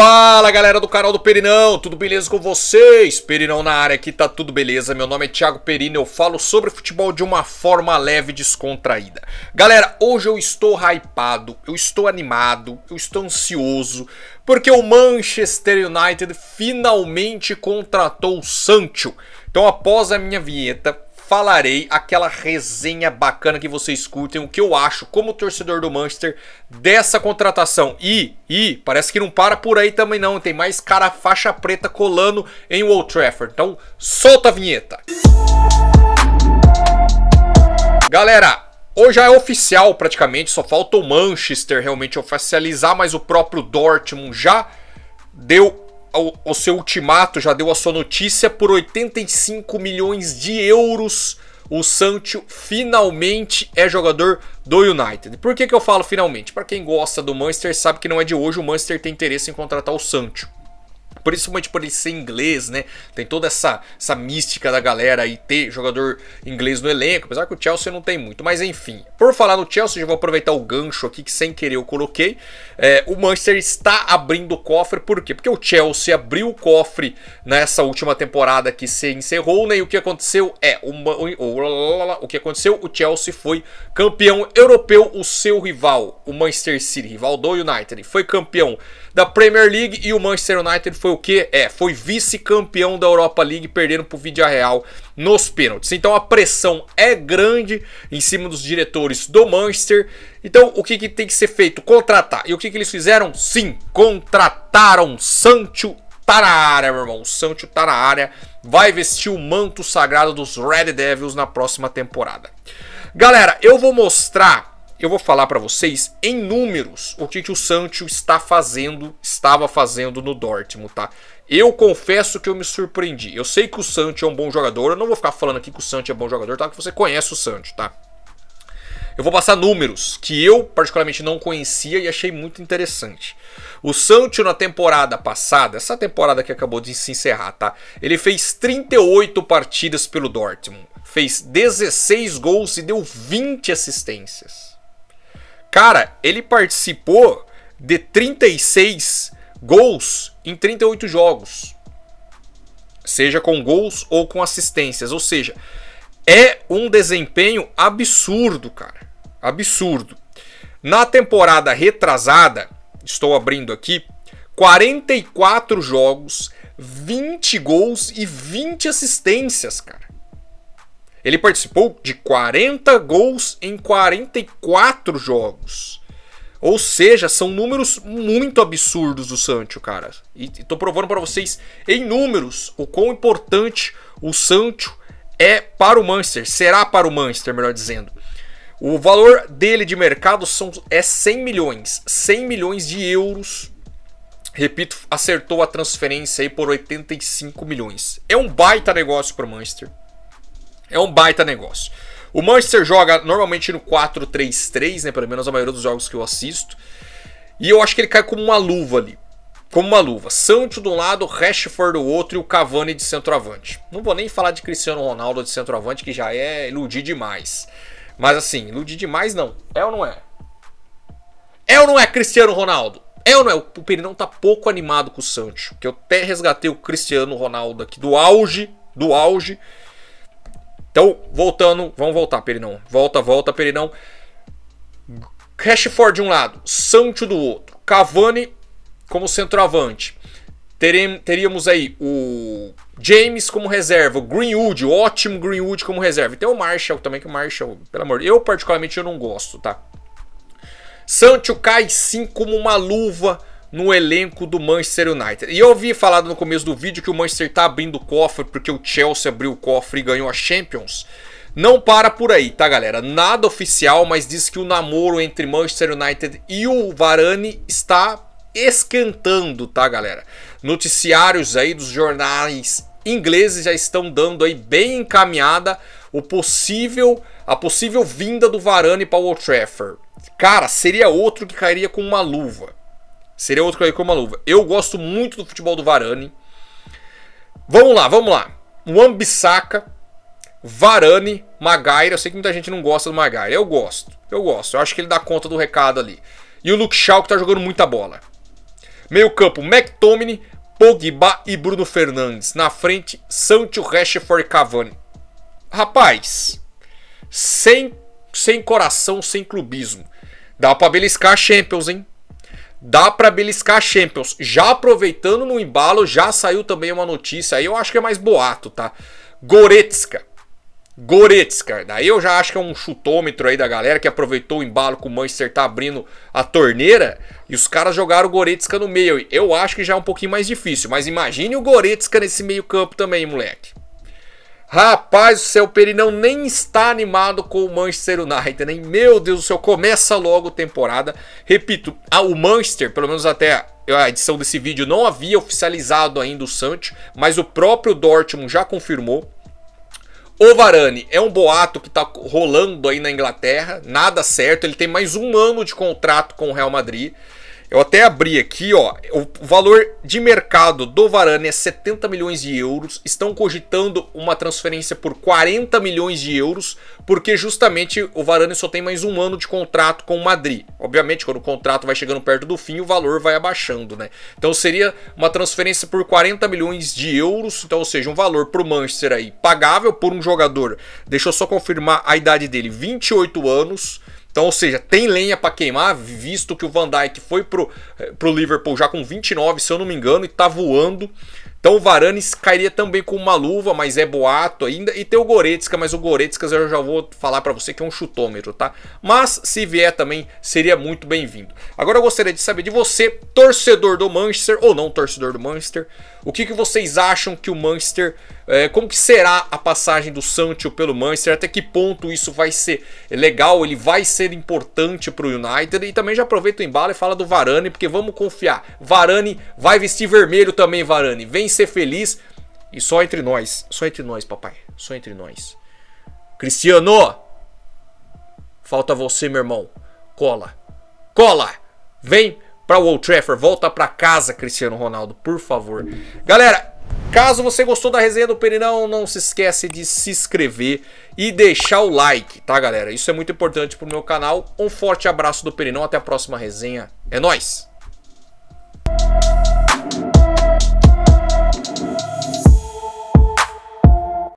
Fala galera do canal do Perinão, tudo beleza com vocês? Perinão na área aqui, tá tudo beleza? Meu nome é Thiago Perino, eu falo sobre futebol de uma forma leve e descontraída. Galera, hoje eu estou hypado, eu estou animado, eu estou ansioso, porque o Manchester United finalmente contratou o Sancho. Então após a minha vinheta, falarei aquela resenha bacana que vocês curtem, o que eu acho como torcedor do Manchester dessa contratação. E, e parece que não para por aí também não, tem mais cara faixa preta colando em Old Trafford. Então, solta a vinheta. Galera, Hoje já é oficial praticamente, só falta o Manchester realmente oficializar, mas o próprio Dortmund já deu o seu ultimato, já deu a sua notícia, por 85 milhões de euros o Sancho finalmente é jogador do United. Por que, que eu falo finalmente? Para quem gosta do Manchester sabe que não é de hoje o Manchester tem interesse em contratar o Sancho principalmente por tipo, ele ser inglês, né? Tem toda essa, essa mística da galera e ter jogador inglês no elenco, apesar que o Chelsea não tem muito, mas enfim. Por falar no Chelsea, já vou aproveitar o gancho aqui que sem querer eu coloquei. É, o Manchester está abrindo o cofre, por quê? Porque o Chelsea abriu o cofre nessa última temporada que se encerrou, né? E o que aconteceu é, o, o, o, o que aconteceu, o Chelsea foi campeão europeu, o seu rival o Manchester City, rival do United. Foi campeão da Premier League e o Manchester United foi o que? É, foi vice-campeão da Europa League, perdendo pro o real nos pênaltis. Então a pressão é grande em cima dos diretores do Manchester. Então o que, que tem que ser feito? Contratar. E o que, que eles fizeram? Sim, contrataram Sancho tá na área, meu irmão. O Sancho tá na área. Vai vestir o manto sagrado dos Red Devils na próxima temporada. Galera, eu vou mostrar eu vou falar para vocês em números o que, que o Sancho está fazendo, estava fazendo no Dortmund, tá? Eu confesso que eu me surpreendi. Eu sei que o Sancho é um bom jogador, eu não vou ficar falando aqui que o Sancho é bom jogador, tá? Porque você conhece o Sancho, tá? Eu vou passar números que eu particularmente não conhecia e achei muito interessante. O Sancho na temporada passada, essa temporada que acabou de se encerrar, tá? Ele fez 38 partidas pelo Dortmund, fez 16 gols e deu 20 assistências. Cara, ele participou de 36 gols em 38 jogos. Seja com gols ou com assistências. Ou seja, é um desempenho absurdo, cara. Absurdo. Na temporada retrasada, estou abrindo aqui, 44 jogos, 20 gols e 20 assistências, cara. Ele participou de 40 gols em 44 jogos. Ou seja, são números muito absurdos do Sancho, cara. E tô provando para vocês em números o quão importante o Sancho é para o Manchester, será para o Manchester, melhor dizendo. O valor dele de mercado são, é 100 milhões, 100 milhões de euros. Repito, acertou a transferência aí por 85 milhões. É um baita negócio para o Manchester. É um baita negócio. O Manchester joga normalmente no 4-3-3, né? Pelo menos a maioria dos jogos que eu assisto. E eu acho que ele cai como uma luva ali. Como uma luva. Santos de um lado, Rashford do outro e o Cavani de centroavante. Não vou nem falar de Cristiano Ronaldo de centroavante, que já é iludir demais. Mas assim, iludir demais não. É ou não é? É ou não é Cristiano Ronaldo? É ou não é? O Perinão tá pouco animado com o Sancho. Que eu até resgatei o Cristiano Ronaldo aqui do auge, do auge então, voltando, vamos voltar, Perinão. Volta, volta, Perinão. Rashford de um lado, Sancho do outro. Cavani como centroavante. Teríamos aí o James como reserva, o Greenwood, o ótimo Greenwood como reserva. E tem o Marshall também, que o Marshall, pelo amor, eu particularmente eu não gosto, tá? Sancho cai sim como uma luva no elenco do Manchester United. E eu ouvi falar no começo do vídeo que o Manchester está abrindo o cofre porque o Chelsea abriu o cofre e ganhou a Champions. Não para por aí, tá galera? Nada oficial, mas diz que o namoro entre Manchester United e o Varane está esquentando, tá galera? Noticiários aí dos jornais ingleses já estão dando aí bem encaminhada o possível a possível vinda do Varane para o Old Trafford. Cara, seria outro que cairia com uma luva. Seria outro que eu ia com uma luva. Eu gosto muito do futebol do Varane. Vamos lá, vamos lá. Um Varane, Magaira. Eu sei que muita gente não gosta do Magaira. Eu gosto, eu gosto. Eu acho que ele dá conta do recado ali. E o Luke Shaw que tá jogando muita bola. Meio campo, McTominay, Pogba e Bruno Fernandes. Na frente, Sancho, Rashford e Cavani. Rapaz, sem, sem coração, sem clubismo. Dá pra beliscar a Champions, hein? dá para beliscar a Champions. Já aproveitando no embalo, já saiu também uma notícia aí, eu acho que é mais boato, tá? Goretzka. Goretzka. Daí eu já acho que é um chutômetro aí da galera que aproveitou o embalo com o Manchester tá abrindo a torneira e os caras jogaram o Goretzka no meio. Eu acho que já é um pouquinho mais difícil, mas imagine o Goretzka nesse meio campo também, moleque. Rapaz, o seu Perinão nem está animado com o Manchester United, nem Meu Deus do céu, começa logo a temporada. Repito, o Manchester, pelo menos até a edição desse vídeo, não havia oficializado ainda o Sancho, mas o próprio Dortmund já confirmou. O Varane é um boato que está rolando aí na Inglaterra, nada certo. Ele tem mais um ano de contrato com o Real Madrid. Eu até abri aqui, ó, o valor de mercado do Varane é 70 milhões de euros. Estão cogitando uma transferência por 40 milhões de euros, porque justamente o Varane só tem mais um ano de contrato com o Madrid. Obviamente, quando o contrato vai chegando perto do fim, o valor vai abaixando, né? Então seria uma transferência por 40 milhões de euros, então, ou seja, um valor para o Manchester aí pagável por um jogador. Deixa eu só confirmar a idade dele, 28 anos então, ou seja, tem lenha para queimar, visto que o Van Dijk foi pro, eh, pro Liverpool já com 29, se eu não me engano, e tá voando. Então o Varane cairia também com uma luva, mas é boato ainda. E tem o Goretzka, mas o Goretzka eu já vou falar para você que é um chutômetro, tá? Mas se vier também, seria muito bem-vindo. Agora eu gostaria de saber de você, torcedor do Manchester, ou não torcedor do Manchester, o que, que vocês acham que o Manchester... É, como que será a passagem do Sancho pelo Manchester? Até que ponto isso vai ser legal? Ele vai ser importante para o United? E também já aproveita o embalo e fala do Varane, porque vamos confiar. Varane vai vestir vermelho também, Varane. Vem ser feliz e só entre nós. Só entre nós, papai. Só entre nós. Cristiano! Falta você, meu irmão. Cola. Cola! Vem para o Old Trafford. Volta para casa, Cristiano Ronaldo, por favor. Galera, caso você gostou da resenha do Perinão, não se esquece de se inscrever e deixar o like, tá, galera? Isso é muito importante pro meu canal. Um forte abraço do Perinão. Até a próxima resenha. É nóis!